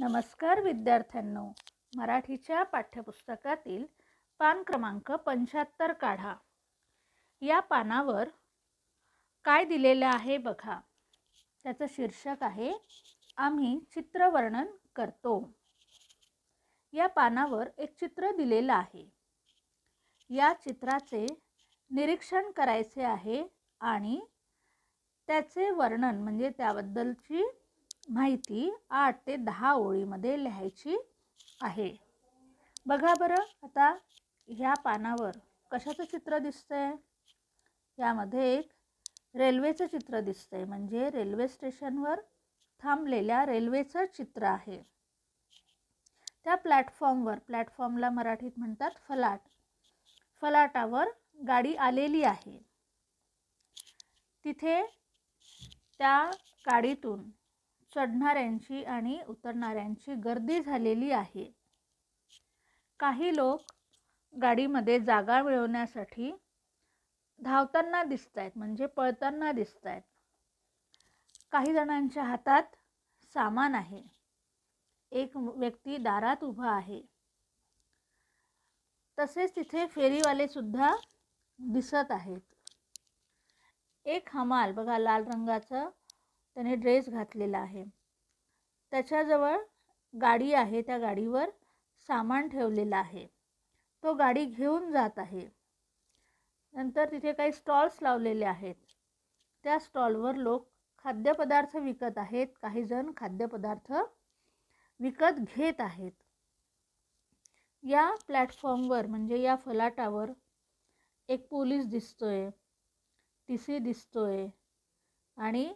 नमस्कार विद्यार्थ्यांनो मराठीच्या पाठ्यपुस्तकातील पान क्रमांक पंच्याहत्तर काढा या पानावर काय दिलेलं आहे बघा त्याचं शीर्षक आहे आम्ही चित्रवर्णन करतो या पानावर एक चित्र दिलेलं आहे या चित्राचे निरीक्षण करायचे आहे आणि त्याचे वर्णन म्हणजे त्याबद्दलची माहिती आठ ते दहा ओळीमध्ये लिहायची आहे बघा बरं आता ह्या पानावर कशाचं चित्र दिसतंय यामध्ये एक रेल्वेचं चित्र दिसतंय म्हणजे रेल्वे स्टेशनवर थांबलेल्या रेल्वेचं चित्र आहे त्या प्लॅटफॉर्मवर प्लॅटफॉर्मला मराठीत म्हणतात फलाट फलाटावर गाडी आलेली आहे तिथे त्या गाडीतून चढणाऱ्यांची आणि उतरणाऱ्यांची गर्दी झालेली आहे काही लोक गाडीमध्ये जागा मिळवण्यासाठी धावताना दिसत आहेत म्हणजे पळताना दिसत आहेत काही जणांच्या हातात सामान आहे एक व्यक्ती दारात उभा आहे तसेच तिथे फेरीवाले सुद्धा दिसत आहेत एक हमाल बघा लाल रंगाचं त्याने ड्रेस घातलेला आहे त्याच्याजवळ गाडी आहे त्या गाडीवर सामान ठेवलेलं आहे तो गाडी घेऊन जात आहे नंतर तिथे काही स्टॉल्स लावलेले आहेत त्या स्टॉलवर लोक खाद्यपदार्थ विकत आहेत काही जण खाद्यपदार्थ विकत घेत आहेत या प्लॅटफॉर्मवर म्हणजे या फलाटावर एक पोलीस दिसतोय टी सी दिसतोय आणि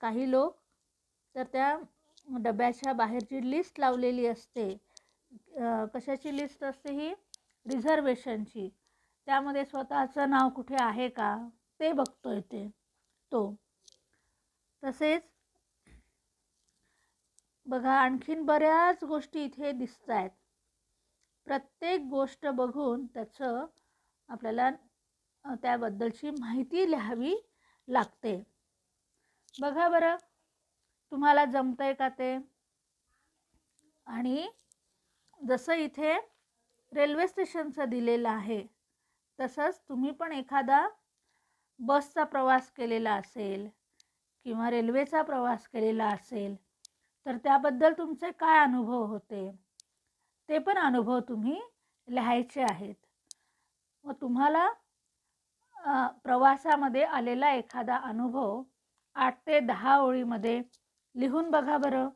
काही लोक तर त्या डब्याच्या बाहेरची लिस्ट लावलेली असते कशाची लिस्ट असते ही रिझर्वेशनची त्यामध्ये स्वतःचं नाव कुठे आहे का ते बघतो येते तो तसेच बघा आणखीन बऱ्याच गोष्टी इथे दिसत आहेत प्रत्येक गोष्ट बघून त्याचं आपल्याला त्याबद्दलची माहिती लिहावी लागते बघा बरं तुम्हाला आहे का ते आणि जसं इथे रेल्वे स्टेशनचं दिलेलं आहे तसंच तुम्ही पण एखादा बसचा प्रवास केलेला असेल किंवा रेल्वेचा प्रवास केलेला असेल तर त्याबद्दल तुमचे काय अनुभव होते ते पण अनुभव तुम्ही लिहायचे आहेत मग तुम्हाला प्रवासामध्ये आलेला एखादा अनुभव आठ ते दहा ओळीमध्ये लिहून बघा बरं